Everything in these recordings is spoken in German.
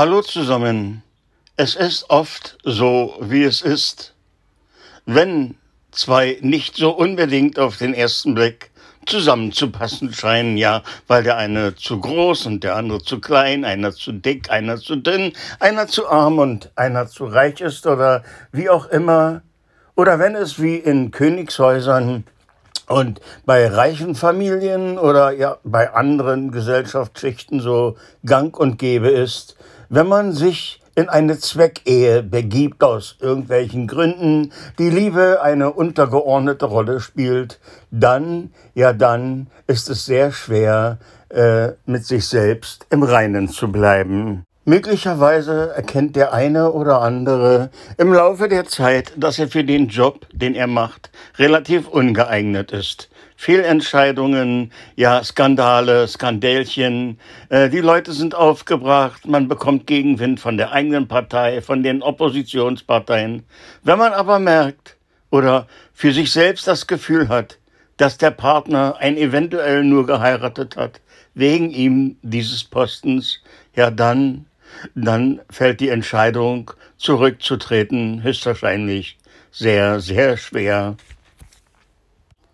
Hallo zusammen. Es ist oft so, wie es ist. Wenn zwei nicht so unbedingt auf den ersten Blick zusammenzupassen scheinen, ja, weil der eine zu groß und der andere zu klein, einer zu dick, einer zu dünn, einer zu arm und einer zu reich ist oder wie auch immer. Oder wenn es wie in Königshäusern und bei reichen Familien oder ja, bei anderen Gesellschaftsschichten so gang und gäbe ist, wenn man sich in eine Zweckehe begibt aus irgendwelchen Gründen, die Liebe eine untergeordnete Rolle spielt, dann, ja dann ist es sehr schwer, äh, mit sich selbst im Reinen zu bleiben. Möglicherweise erkennt der eine oder andere im Laufe der Zeit, dass er für den Job, den er macht, relativ ungeeignet ist. Fehlentscheidungen, ja, Skandale, Skandälchen. Äh, die Leute sind aufgebracht, man bekommt Gegenwind von der eigenen Partei, von den Oppositionsparteien. Wenn man aber merkt oder für sich selbst das Gefühl hat, dass der Partner ein eventuell nur geheiratet hat, wegen ihm dieses Postens, ja dann dann fällt die Entscheidung, zurückzutreten, höchstwahrscheinlich sehr, sehr schwer.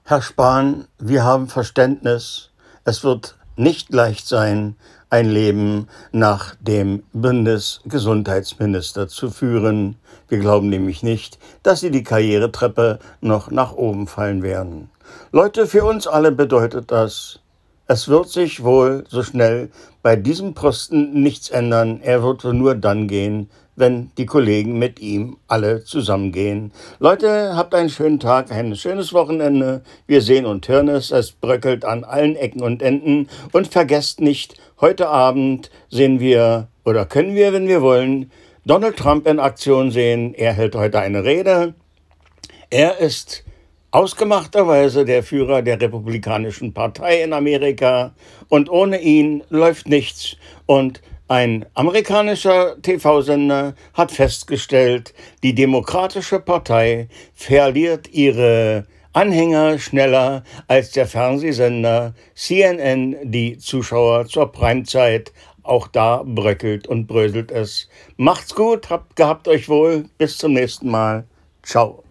Herr Spahn, wir haben Verständnis. Es wird nicht leicht sein, ein Leben nach dem Bundesgesundheitsminister zu führen. Wir glauben nämlich nicht, dass sie die Karrieretreppe noch nach oben fallen werden. Leute, für uns alle bedeutet das, es wird sich wohl so schnell bei diesem Posten nichts ändern. Er wird nur dann gehen, wenn die Kollegen mit ihm alle zusammengehen. Leute, habt einen schönen Tag, ein schönes Wochenende. Wir sehen und hören es. Es bröckelt an allen Ecken und Enden. Und vergesst nicht, heute Abend sehen wir oder können wir, wenn wir wollen, Donald Trump in Aktion sehen. Er hält heute eine Rede. Er ist ausgemachterweise der Führer der Republikanischen Partei in Amerika und ohne ihn läuft nichts. Und ein amerikanischer TV-Sender hat festgestellt, die Demokratische Partei verliert ihre Anhänger schneller als der Fernsehsender CNN die Zuschauer zur Primezeit. Auch da bröckelt und bröselt es. Macht's gut, habt gehabt euch wohl, bis zum nächsten Mal. Ciao.